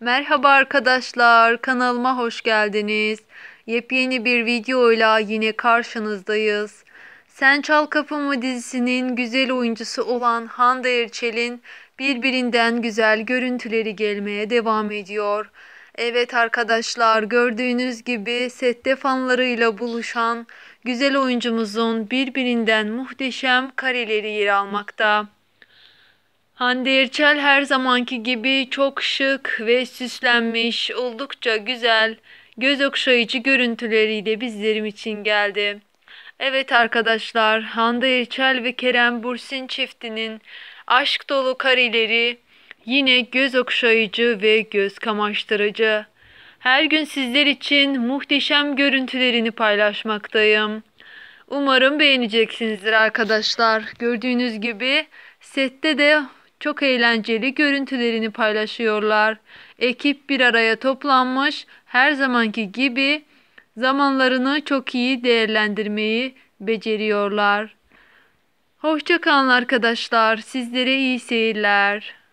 Merhaba arkadaşlar, kanalıma hoş geldiniz. Yepyeni bir videoyla yine karşınızdayız. Sen Çal Kapımı dizisinin güzel oyuncusu olan Hande Erçel'in birbirinden güzel görüntüleri gelmeye devam ediyor. Evet arkadaşlar gördüğünüz gibi sette fanlarıyla buluşan güzel oyuncumuzun birbirinden muhteşem kareleri yer almakta. Hande Erçel her zamanki gibi çok şık ve süslenmiş, oldukça güzel, göz okşayıcı görüntüleriyle bizlerim için geldi. Evet arkadaşlar, Hande Erçel ve Kerem Bursin çiftinin aşk dolu karileri yine göz okşayıcı ve göz kamaştırıcı. Her gün sizler için muhteşem görüntülerini paylaşmaktayım. Umarım beğeneceksinizdir arkadaşlar. Gördüğünüz gibi sette de çok eğlenceli görüntülerini paylaşıyorlar. Ekip bir araya toplanmış, her zamanki gibi zamanlarını çok iyi değerlendirmeyi beceriyorlar. Hoşçakalın arkadaşlar. Sizlere iyi seyirler.